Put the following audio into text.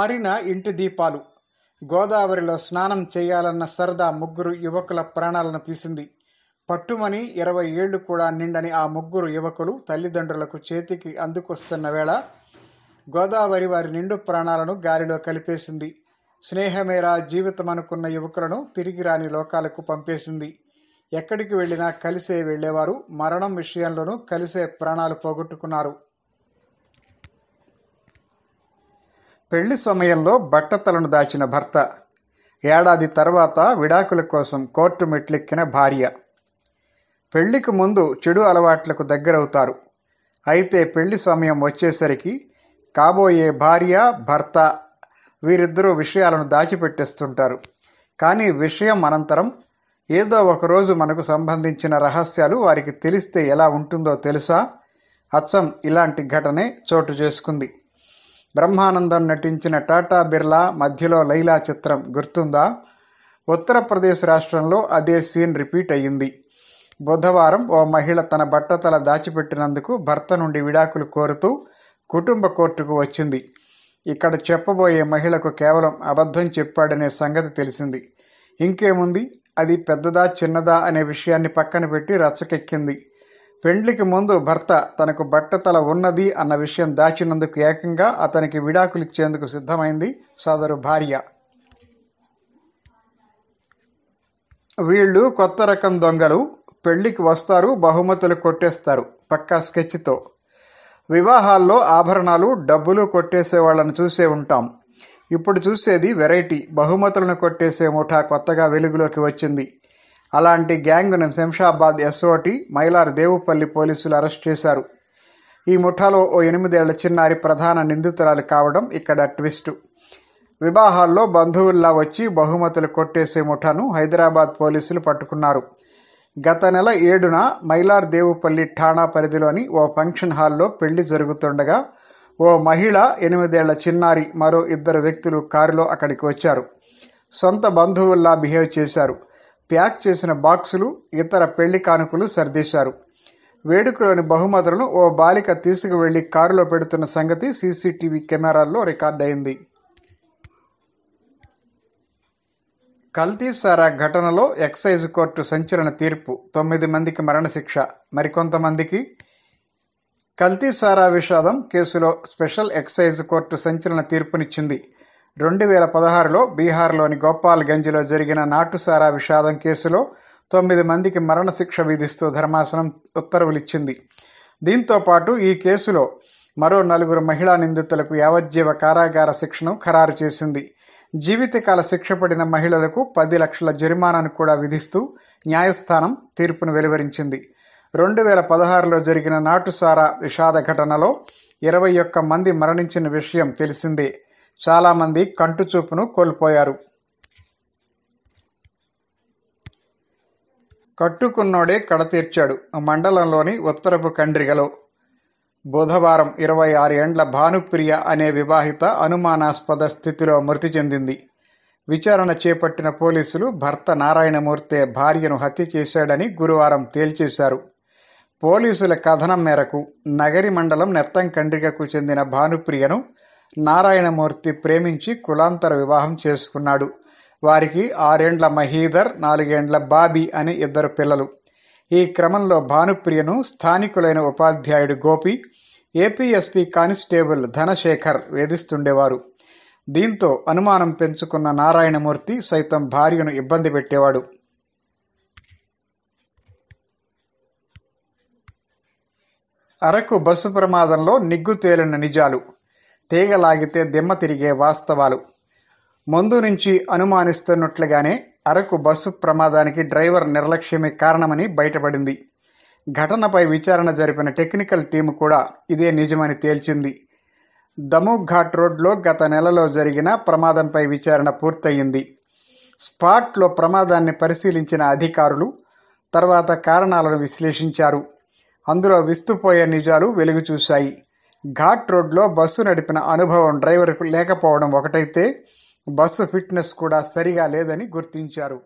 ఆరిన ఇంటి దీపాలు గోదావరిలో స్నానం చేయాలన్న సరదా ముగ్గురు యువకుల ప్రాణాలను తీసింది పట్టుమని ఇరవై ఏళ్లు కూడా నిండని ఆ ముగ్గురు యువకులు తల్లిదండ్రులకు చేతికి అందుకొస్తున్న వేళ గోదావరి వారి నిండు ప్రాణాలను గాలిలో కలిపేసింది స్నేహమేరా జీవితం అనుకున్న యువకులను తిరిగి రాని లోకాలకు పంపేసింది ఎక్కడికి వెళ్ళినా కలిసే వెళ్ళేవారు మరణం విషయంలోనూ కలిసే ప్రాణాలు పోగొట్టుకున్నారు పెళ్లి సమయంలో బట్టతలను దాచిన భర్త ఏడాది తర్వాత విడాకుల కోసం కోర్టు మెట్లెక్కిన భార్య పెళ్లికి ముందు చెడు అలవాట్లకు దగ్గరవుతారు అయితే పెళ్లి సమయం వచ్చేసరికి కాబోయే భార్య భర్త వీరిద్దరూ విషయాలను దాచిపెట్టేస్తుంటారు కానీ విషయం అనంతరం ఏదో ఒకరోజు మనకు సంబంధించిన రహస్యాలు వారికి తెలిస్తే ఎలా ఉంటుందో తెలుసా అచ్చం ఇలాంటి ఘటనే చోటు చేసుకుంది బ్రహ్మానందం నటించిన టాటా బిర్లా మధ్యలో లైలా చిత్రం గుర్తుందా ఉత్తరప్రదేశ్ రాష్ట్రంలో అదే సీన్ రిపీట్ అయ్యింది బుధవారం ఓ మహిళ తన బట్టతల దాచిపెట్టినందుకు భర్త నుండి విడాకులు కోరుతూ కుటుంబ కోర్టుకు వచ్చింది ఇక్కడ చెప్పబోయే మహిళకు కేవలం అబద్ధం చెప్పాడనే సంగతి తెలిసింది ఇంకేముంది అది పెద్దదా చిన్నదా అనే విషయాన్ని పక్కన పెట్టి రచ్చకెక్కింది పెండ్లికి ముందు భర్త తనకు బట్టతల ఉన్నది అన్న విషయం దాచినందుకు ఏకంగా అతనికి విడాకులిచ్చేందుకు సిద్ధమైంది సోదరు భార్య వీళ్ళు కొత్త రకం దొంగలు పెళ్లికి వస్తారు బహుమతులు కొట్టేస్తారు పక్కా స్కెచ్తో వివాహాల్లో ఆభరణాలు డబ్బులు కొట్టేసే వాళ్ళని చూసే ఉంటాం ఇప్పుడు చూసేది వెరైటీ బహుమతులను కొట్టేసే ముఠా కొత్తగా వెలుగులోకి వచ్చింది అలాంటి గ్యాంగ్ను శంషాబాద్ ఎస్ఓటి మైలార్ దేవుపల్లి పోలీసులు అరెస్ట్ చేశారు ఈ ముఠాలో ఓ ఎనిమిదేళ్ల చిన్నారి ప్రధాన నిందితురాలు కావడం ఇక్కడ ట్విస్ట్ వివాహాల్లో బంధువుల్లా వచ్చి బహుమతులు కొట్టేసే ముఠాను హైదరాబాద్ పోలీసులు పట్టుకున్నారు గత నెల ఏడున మైలార్ దేవుపల్లి ఠాణా పరిధిలోని ఓ ఫంక్షన్ హాల్లో పెళ్లి జరుగుతుండగా ఓ మహిళ ఎనిమిదేళ్ల చిన్నారి మరో ఇద్దరు వ్యక్తులు కారులో అక్కడికి వచ్చారు సొంత బంధువుల్లా బిహేవ్ చేశారు ప్యాక్ చేసిన బాక్సులు ఇతర పెళ్లి కానుకలు సర్దేశారు వేడుకలోని బహుమతులను ఓ బాలిక తీసుకువెళ్లి కారులో పెడుతున్న సంగతి సీసీటీవీ కెమెరాల్లో అయింది కల్తీసారా ఘటనలో ఎక్సైజ్ కోర్టు సంచలన తీర్పు తొమ్మిది మందికి మరణశిక్ష మరికొంతమందికి కల్తీసారా విషాదం కేసులో స్పెషల్ ఎక్సైజ్ కోర్టు సంచలన తీర్పునిచ్చింది రెండు వేల పదహారులో బీహార్లోని గోపాల్గంజ్లో జరిగిన నాటుసారా విషాదం కేసులో తొమ్మిది మందికి మరణశిక్ష విధిస్తూ ధర్మాసనం ఉత్తర్వులిచ్చింది దీంతో పాటు ఈ కేసులో మరో నలుగురు మహిళా నిందితులకు యావజ్జీవ కారాగార శిక్షను ఖరారు చేసింది జీవితకాల శిక్ష పడిన మహిళలకు పది లక్షల జరిమానాను కూడా విధిస్తూ న్యాయస్థానం తీర్పును వెలువరించింది రెండు వేల పదహారులో జరిగిన నాటుసారా విషాద ఘటనలో ఇరవై ఒక్క మంది మరణించిన విషయం తెలిసిందే చాలామంది కంటి చూపును కోల్పోయారు కట్టుకున్నోడే కడతీర్చాడు మండలంలోని ఉత్తరపు కండ్రిగలో బుధవారం ఇరవై ఆరు ఏండ్ల భానుప్రియ అనే వివాహిత అనుమానాస్పద స్థితిలో మృతి చెందింది విచారణ చేపట్టిన పోలీసులు భర్త నారాయణమూర్తే భార్యను హత్య చేశాడని గురువారం తేల్చేశారు పోలీసుల కథనం మేరకు నగరి మండలం నెత్తం కండ్రిగకు చెందిన భానుప్రియను నారాయణమూర్తి ప్రేమించి కులాంతర వివాహం చేసుకున్నాడు వారికి ఆరేండ్ల మహీధర్ నాలుగేండ్ల బాబీ అనే ఇద్దరు పిల్లలు ఈ క్రమంలో భానుప్రియను స్థానికులైన ఉపాధ్యాయుడు గోపి ఏపీఎస్పి కానిస్టేబుల్ ధనశేఖర్ వేధిస్తుండేవారు దీంతో అనుమానం పెంచుకున్న నారాయణమూర్తి సైతం భార్యను ఇబ్బంది పెట్టేవాడు అరకు బస్సు ప్రమాదంలో నిగ్గు తేలిన నిజాలు తీగలాగితే దిమ్మ తిరిగే వాస్తవాలు ముందు నుంచి అనుమానిస్తున్నట్లుగానే అరకు బస్సు ప్రమాదానికి డ్రైవర్ నిర్లక్ష్యమే కారణమని బయటపడింది ఘటనపై విచారణ జరిపిన టెక్నికల్ టీము కూడా ఇదే నిజమని తేల్చింది దముఘాట్ రోడ్లో గత నెలలో జరిగిన ప్రమాదంపై విచారణ పూర్తయింది స్పాట్లో ప్రమాదాన్ని పరిశీలించిన అధికారులు తర్వాత కారణాలను విశ్లేషించారు అందులో విస్తుపోయే నిజాలు వెలుగు చూశాయి ఘాట్ రోడ్లో బస్సు నడిపిన అనుభవం డ్రైవర్కు లేకపోవడం ఒకటైతే బస్సు ఫిట్నెస్ కూడా సరిగా లేదని గుర్తించారు